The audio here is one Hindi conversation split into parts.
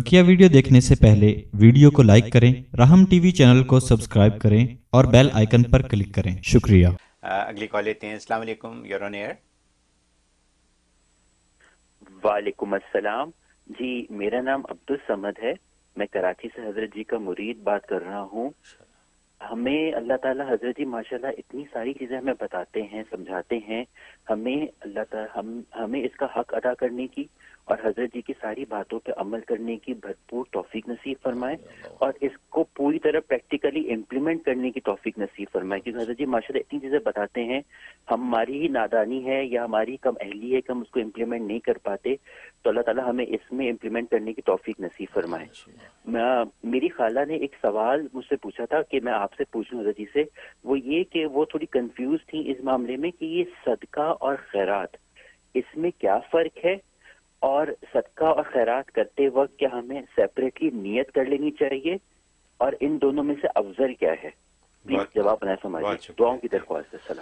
बकिया वीडियो देखने से पहले वीडियो को लाइक करें राहम टीवी चैनल को सब्सक्राइब करें और बेल आइकन पर क्लिक करें शुक्रिया अगली कॉल लेते हैं अस्सलाम वालेकुम यूर ऑन एयर वालेकुम अस्सलाम जी मेरा नाम अब्दुल समद है मैं कराची से हजरत जी का मुरीद बात कर रहा हूँ हमें अल्लाह ताला हजरत जी माशाल्लाह इतनी सारी चीज़ें हमें बताते हैं समझाते हैं हमें अल्लाह ताला हम हमें इसका हक अदा करने की और हजरत जी की सारी बातों पर अमल करने की भरपूर तोफीक नसीब फरमाए और इसको पूरी तरह प्रैक्टिकली इम्प्लीमेंट करने की तोफीक नसीब फरमाए क्योंकि हजरत जी माशा इतनी चीज़ें बताते हैं हमारी ही नादानी है या हमारी कम अहली है कि हम उसको इम्प्लीमेंट नहीं कर पाते तो अल्लाह ताला हमें इसमें इम्प्लीमेंट करने की तौफीक नसीब फरमाए अच्छा। मेरी खाला ने एक सवाल मुझसे पूछा था कि मैं आपसे पूछूं जी से वो ये कि वो थोड़ी कंफ्यूज थी इस मामले में कि ये सदका और खैरात इसमें क्या फ़र्क है और सदका और खैरात करते वक्त क्या हमें सेपरेटली नियत कर लेनी चाहिए और इन दोनों में से अफजल क्या है प्लीज जवाब बनाए समझिए दुआओं की दरख्वास्त है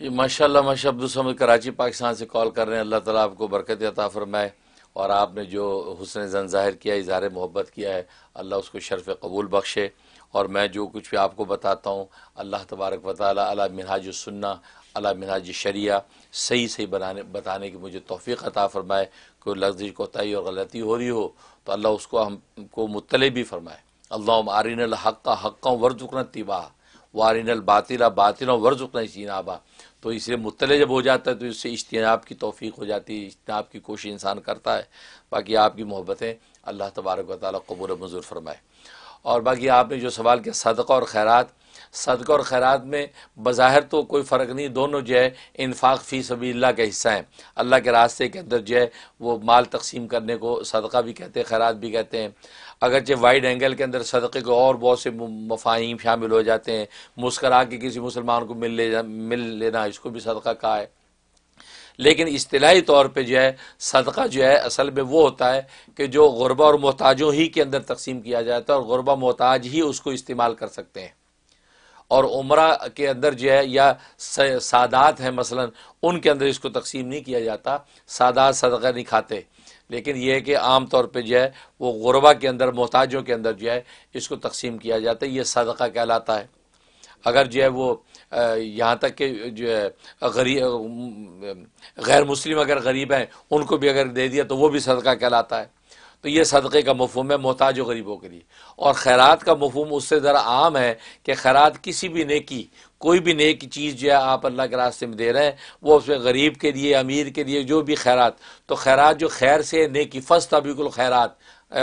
जी माशाल्लाह माशा अब्दुलसमद कराची पाकिस्तान से कॉल कर रहे हैं अल्लाह ताला आपको बरकत अता फरमाए और आपने जो हुसन जन ज़ाहिर किया इजहार मोहब्बत किया है अल्लाह उसको शर्फ कबूल बख्शे और मैं जो कुछ भी आपको बताता हूँ अल्लाह तबारक वाली अला मिनाज सुन्ना अला मिनाज शरिया सही सही बनाने बताने की मुझे तोफ़ी अता फ़रमाए कोई लफ्जी कोताही और गलती हो रही हो तो अल्लाह उसको हमको मुतल भी फ़रमाए अल्लाह आरिन हक़ का हक़ वर्जुकन तिबाह वारिनल बातिला बातिला वर्जुक नशीनाबा तो इसलिए मुतल जब हो जाता है तो इससे इज्तनाब की तोफ़ी हो जाती है इज्तनाब की कोशिश इंसान करता है बाकी आपकी मोहब्बतें अल्लाह तबारक वाली कबूल मंजूर फरमाए और बाकी आपने जो सवाल किया सदका और खैरात सदका और खैरात में बाहर तो कोई फ़र्क नहीं दोनों जो है इनफाक फ़ी सभी अल्लाह का हिस्सा हैं अल्लाह के रास्ते के अंदर जो है वो माल तकसीम करने को सदका भी कहते हैं खैरात भी कहते हैं अगरचे वाइड एंगल के अंदर सदक़े के और बहुत से मफाहिम शामिल हो जाते हैं मुस्करा के किसी मुसलमान को मिल ले मिल लेना इसको भी सदका कहा है लेकिन अतलाही तौर पर जो है सदका जो है असल में वो होता है कि जो गुरबा और मोहताजों ही के अंदर तकसीम किया जाता है और गुरबा मोहताज ही उसको इस्तेमाल कर सकते हैं और उम्र के अंदर जो है या सादात हैं मसला उनके अंदर इसको तकसीम नहीं किया जाता सादात सदका नहीं खाते लेकिन यह है कि आम तौर पर जो है वो गुरबा के अंदर मोहताजों के अंदर जो है इसको तकसीम किया जाता है ये सदका कहलाता है अगर जो है वो यहाँ तक के जो है गरीब गैर मुस्लिम अगर गरीब हैं उनको भी अगर दे दिया तो वो भी सदका कहलाता है तो ये सदक़े का मफहम है मोहताज गरीबों के लिए और खैरात का मफहम उससे ज़रा आम है कि खैरात किसी भी नेकी कोई भी नेक चीज़ जो है आप अल्लाह के रास्ते में दे रहे हैं वो उसमें गरीब के लिए अमीर के लिए जो भी खैरात तो खैरात जो खैर से नेकी फस बिल्कुल खैरात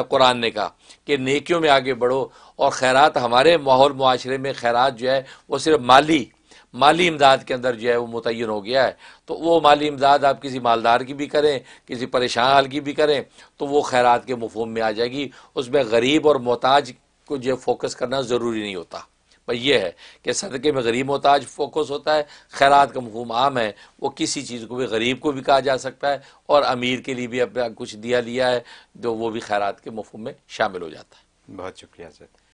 कुरान ने कहा कि नेकियों में आगे बढ़ो और खैरात हमारे माहौल माशरे में खैरात जो है वो सिर्फ माली माली इमदाद के अंदर जो है वो मुतन हो गया है तो वो माली इमदाद आप किसी मालदार की भी करें किसी परेशान हाल की भी करें तो वो खैरात के मफहम में आ जाएगी उसमें गरीब और मोहताज को जो फोकस करना ज़रूरी नहीं होता पर यह है कि सदक़े में गरीब मोहताज फोकस होता है खैरात का मफहम आम है वो किसी चीज़ को भी गरीब को भी कहा जा सकता है और अमीर के लिए भी अपना कुछ दिया लिया है जो तो वो भी खैरात के मफहम में शामिल हो जाता है बहुत शुक्रिया सर